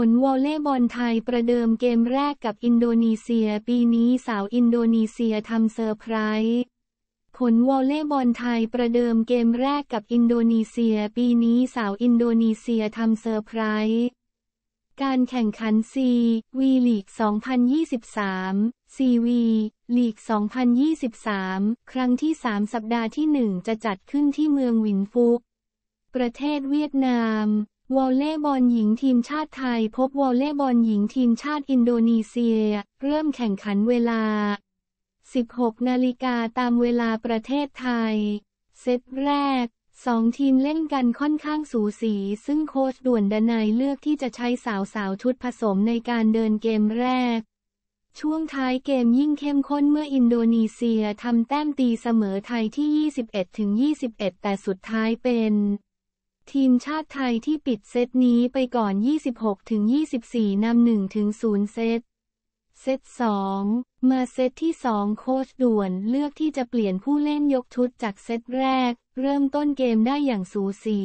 ผลวอลเล่บอลไทยประเดิมเกมแรกกับอินโดนีเซียปีนี้สาวอินโดนีเซียทำเซอร์ไพรส์ ผลวอลเล่บอลไทยประเดิมเกมแรกกับอินโดนีเซียปีนี้สาวอินโดนีเซียทำเซอร์ไพรส์ การแข่งขันซีวีลีก2023 ซีวีลีก2023 ครั้งที่ 3 สัปดาห์ที่ 1 จะจัดขึ้นที่เมืองวินฟุก ประเทศเวียดนามวอลเล่บอลหญิงทีมชาติไทยพบวอลเล่บอลหญิงทีมชาติอินโดนีเซีย เริ่มแข่งขันเวลา 16 นาฬิกาตามเวลาประเทศไทย เซตแรก2ทีมเล่นกันค่อนข้างสูสี ซึ่งโค้ชด่วนดนายเลือกที่จะใช้สาวสาวชุดผสมในการเดินเกมแรก ช่วงท้ายเกมยิ่งเข้มข้นเมื่ออินโดนีเซีย ทำแต้มตีเสมอไทยที่ 21-21 แต่สุดท้ายเป็นทีมชาติไทยที่ปิดเซตนี้ไปก่อน 26-24 นำ 1-0 เซต เซต2 มาเซตที่ 2 โค้ชด่วนเลือกที่จะเปลี่ยนผู้เล่นยกชุดจากเซตแรก เริ่มต้นเกมได้อย่างสูสี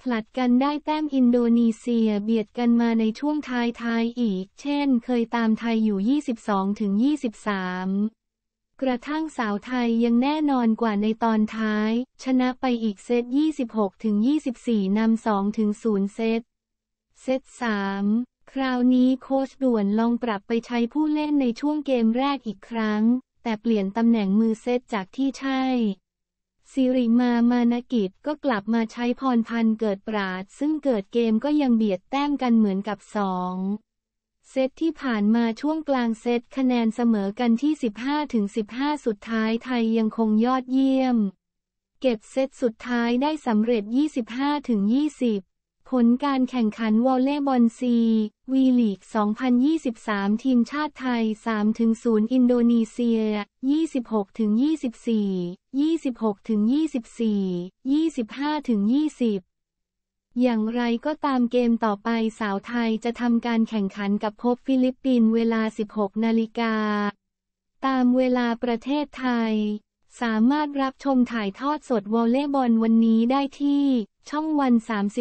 ผลัดกันได้แต้มอินโดนีเซียเบียดกันมาในช่วงท้ายๆอีก เช่น เคยตามไทยอยู่ 22-23กระทั่งสาวไทยยังแน่นอนกว่าในตอนท้าย ชนะไปอีกเซต 26-24นำ2-0เซต เซต 3 คราวนี้โค้ชด่วนลองปรับไปใช้ผู้เล่นในช่วงเกมแรกอีกครั้ง แต่เปลี่ยนตำแหน่งมือเซตจากที่ใช่สิริมามานกิจก็กลับมาใช้พรพันธ์เกิดปราดซึ่งเกิดเกมก็ยังเบียดแต้มกันเหมือนกับสองเซตที่ผ่านมาช่วงกลางเซตคะแนนเสมอกันที่ 15-15 สุดท้ายไทยยังคงยอดเยี่ยม เก็บเซตสุดท้ายได้สำเร็จ 25-20 ผลการแข่งขันวอลเล่บอลซีวีลีก2023 ทีมชาติไทย 3-0 อินโดนีเซีย 26-24 26-24 25-20อย่างไรก็ตามเกมต่อไปสาวไทยจะทำการแข่งขันกับพบฟิลิปปินส์เวลา 16 นาฬิกา ตามเวลาประเทศไทย สามารถรับชมถ่ายทอดสดวอลเลย์บอลวันนี้ได้ที่ ช่องวัน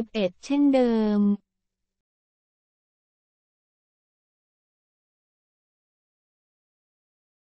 31 เช่นเดิม